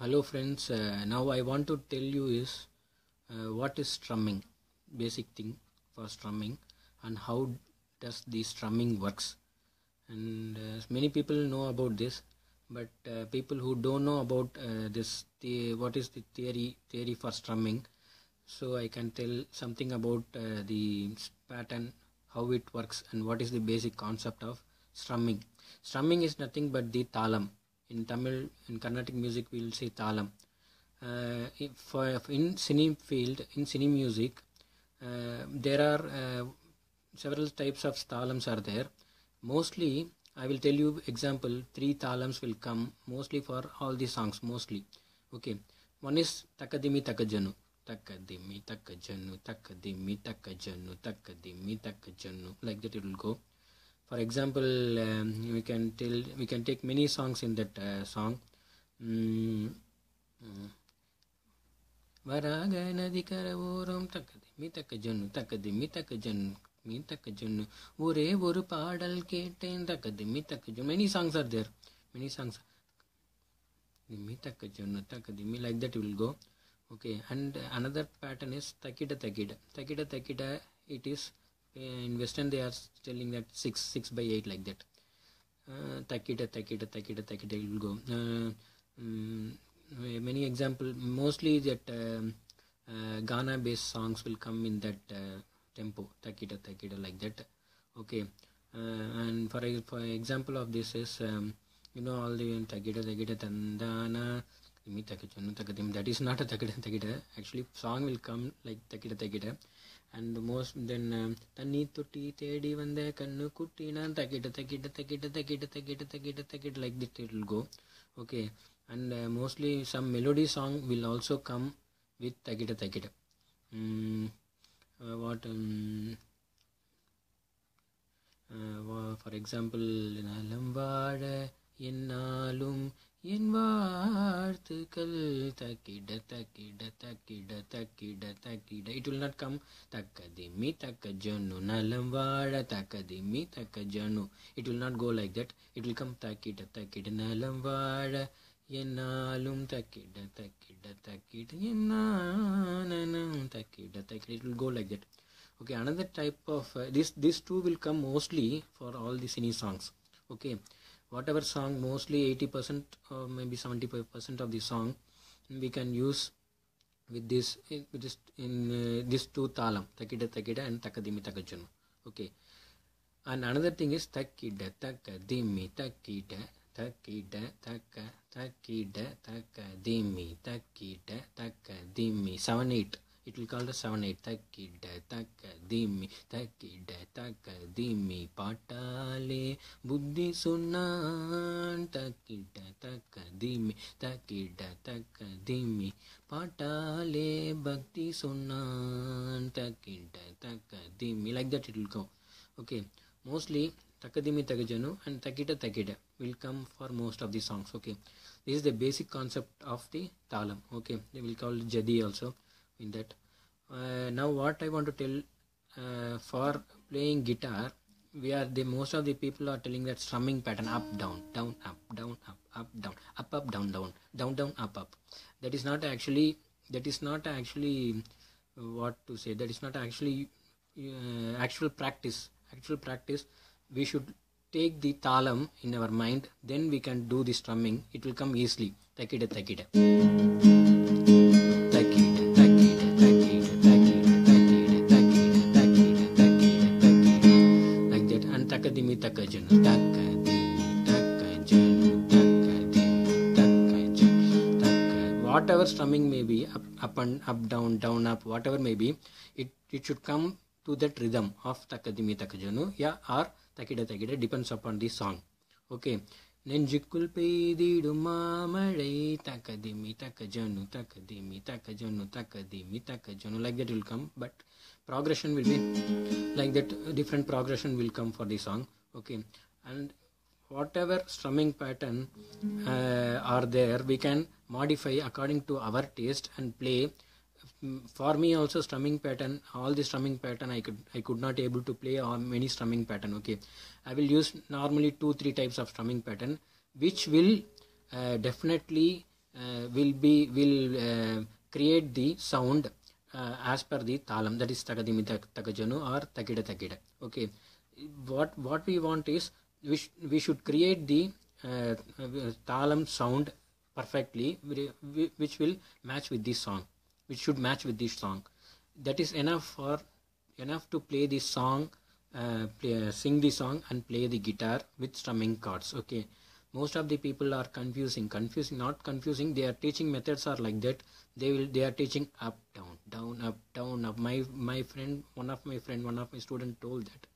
hello friends uh, now I want to tell you is uh, what is strumming basic thing for strumming and how does the strumming works and uh, many people know about this but uh, people who don't know about uh, this the, what is the theory theory for strumming so I can tell something about uh, the pattern how it works and what is the basic concept of strumming strumming is nothing but the talam in Tamil in Carnatic music we'll say Talam. Uh, if, uh, in cine field in cine music uh, there are uh, several types of talams are there mostly i will tell you example three talams will come mostly for all the songs mostly okay one is takadimi takajanu takadimi takajanu takadimi takajanu takadimi takajanu like that it will go for example um, we can tell we can take many songs in that uh, song mm. Mm. ವರಾಗ ನದಿ ಕರ ಓರಂ ತಕ್ಕದಿಮ್ಮಿ ತಕ್ಕ ಜೊನ್ನು ತಕ್ಕದಿಮ್ಮಿ ತಕ್ಕ ಜೊನ್ನು me தக்க ஜொன்னு ஒரே ஒரு பாடல் கேட்டேன் தக்க திம்மி தக்க ஜொன்னு many songs are there many songs திம்மி தக்க ஜொன்னு தக்க திம்மி like that will go okay and another pattern is தக்கிட தக்கிட தக்கிட தக்கிட it is in western they are telling that 6 6 by 8 like that uh, takita takita takita takita it will go uh, um, many example mostly that uh, uh ghana based songs will come in that uh, tempo takita takita like that okay uh, and for, for example of this is um, you know all the takita takita tandana that is not a takita takita actually song will come like takita takita and the most then தண்ணி தொட்டி தேடி வந்த கண்ணு குட்டினா தக்கிட்டு தக்கிட்டு தக்கிட்டு தக்கிட்டு தக்கிட்டு தக்கிட்டு தக்கிட்டு like that it will go okay and mostly some melody song will also come with தக்கிட்டு தக்கிட்டு வாட் ஃபார் எக்ஸாம்பிள் நலம் வாழ என்னாலும் என் வார்த்துக்கள் தக்கிட தக்கிட தக்கிட தக்கிட தக்கிட இட் வில் நாட் கம் தக்க திம்மி தக்க ஜனு நலம் வாழ தக்க திம்மி தக்க ஜனு it will not go like that it will come தக்கிட தக்கிட நலம் வாழ என்னாலும் தக்கிட தக்கிட தக்கிட என்னானும் தக்கிட தக்கிட it will go like that okay another type of uh, this this two will come mostly for all the singing songs okay whatever song mostly 80% or uh, maybe 75% of the song we can use with this in, with this in uh, this two talam takida takida and takadimi takajanu okay and another thing is takida takadimi takida takida taka takida takadimi takida takadimi 7 8 It will call the 7 8. Thakki da takadimi, thakki da takadimi, patale, buddhi sunan, thakki da takadimi, thakki da takadimi, patale, bhakti sunan, thakki da takadimi. Like that it will go. Okay, mostly takadimi takajanu and takita takita will come for most of the songs. Okay, this is the basic concept of the talam. Okay, they will call jadi also. in that uh, now what i want to tell uh, for playing guitar we are the most of the people are telling that strumming pattern up down down up down up up down up up down down down down up up that is not actually that is not actually uh, what to say that is not actually uh, actual practice actual practice we should take the talam in our mind then we can do the strumming it will come easily takida takida Whatever mm-hmm. strumming may be, up, up and up, down, down, up, whatever may be, it, it should come to that rhythm of takadimi takajanu yeah, or takida takida, depends upon the song. Okay. நெஞ்சுக்குள் பெய்திடுமா மழை தக்கதிமி தக்கஜனு தக்கதிமி தக்கஜனு தக்கதிமி தக்கஜனு like that will come but progression will be like that different progression will come for the song okay and whatever strumming pattern uh, are there we can modify according to our taste and play mm, for me also strumming pattern all the strumming pattern i could i could not able to play on many strumming pattern okay i will use normally two three types of strumming pattern which will uh, definitely uh, will be will uh, create the sound uh, as per the talam that is tagadimi tagajanu or tagida tagida okay what what we want is we, sh we should create the uh, talam sound perfectly which will match with this song which should match with this song that is enough for enough to play this song uh, play, uh, sing the song and play the guitar with strumming chords okay most of the people are confusing confusing not confusing their teaching methods are like that they will they are teaching up down down up down up my my friend one of my friend one of my student told that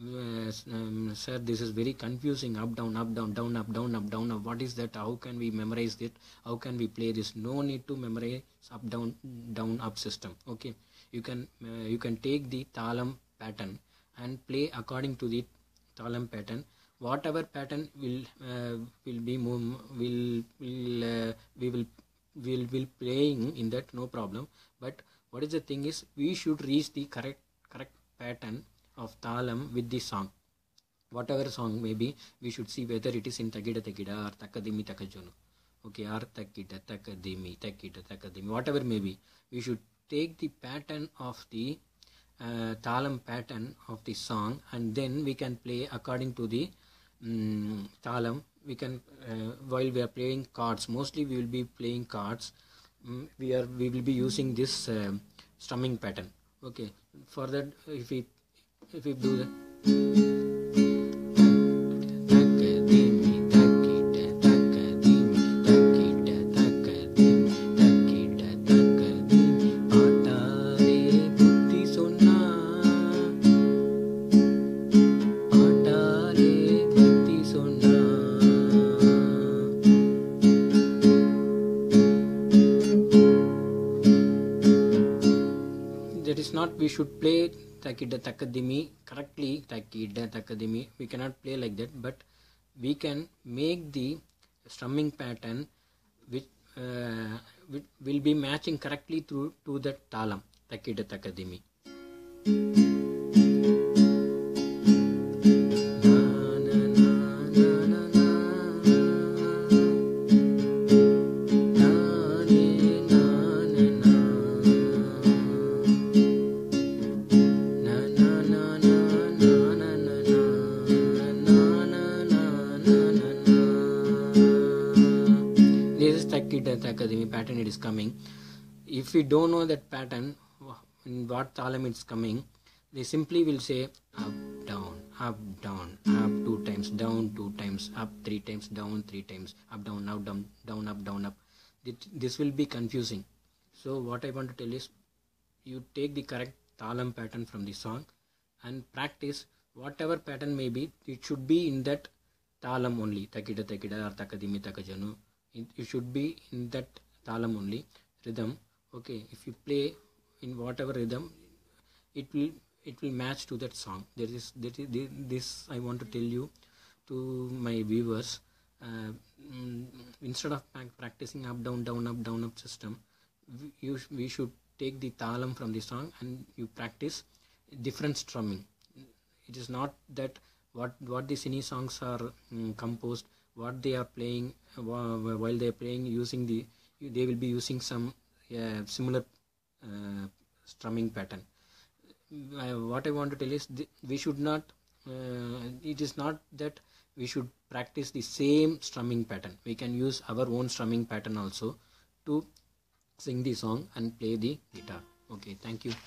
Yes, um, sir, this is very confusing. Up, down, up, down, down, up, down, up, down, up. What is that? How can we memorize it? How can we play this? No need to memorize up, down, down, up system. Okay, you can uh, you can take the talam pattern and play according to the talam pattern. Whatever pattern will uh, will be move will will uh, we will will will playing in that no problem. But what is the thing is we should reach the correct correct pattern of talam with the song. Whatever song may be, we should see whether it is in tagida tagida or takadimi takajonu. Okay, or takida takadimi, takida takadimi, whatever may be. We should take the pattern of the uh, talam pattern of the song and then we can play according to the um, mm, talam. We can, uh, while we are playing cards, mostly we will be playing cards. Mm, we are we will be using this uh, strumming pattern okay for that if we if you do that. that is not we should play takida takadimi correctly takida takadimi we cannot play like that but we can make the strumming pattern which, uh, will be matching correctly through to the talam takida takadimi academy pattern it is coming if we don't know that pattern in what thalam it's coming they simply will say up down up down up two times down two times up three times down three times up down Now down down up down up this will be confusing so what i want to tell is you take the correct talam pattern from the song and practice whatever pattern may be it should be in that talam only takida takida or takadimi takajanu it, it should be in that talam only rhythm okay if you play in whatever rhythm it will it will match to that song there is, there is this i want to tell you to my viewers uh, mm, instead of practicing up down down up down up system you we should take the talam from the song and you practice different strumming it is not that what what the Sini songs are um, composed what they are playing uh, while they are playing using the they will be using some uh, similar uh, strumming pattern uh, what i want to tell is th- we should not uh, it is not that we should practice the same strumming pattern we can use our own strumming pattern also to sing the song and play the guitar okay thank you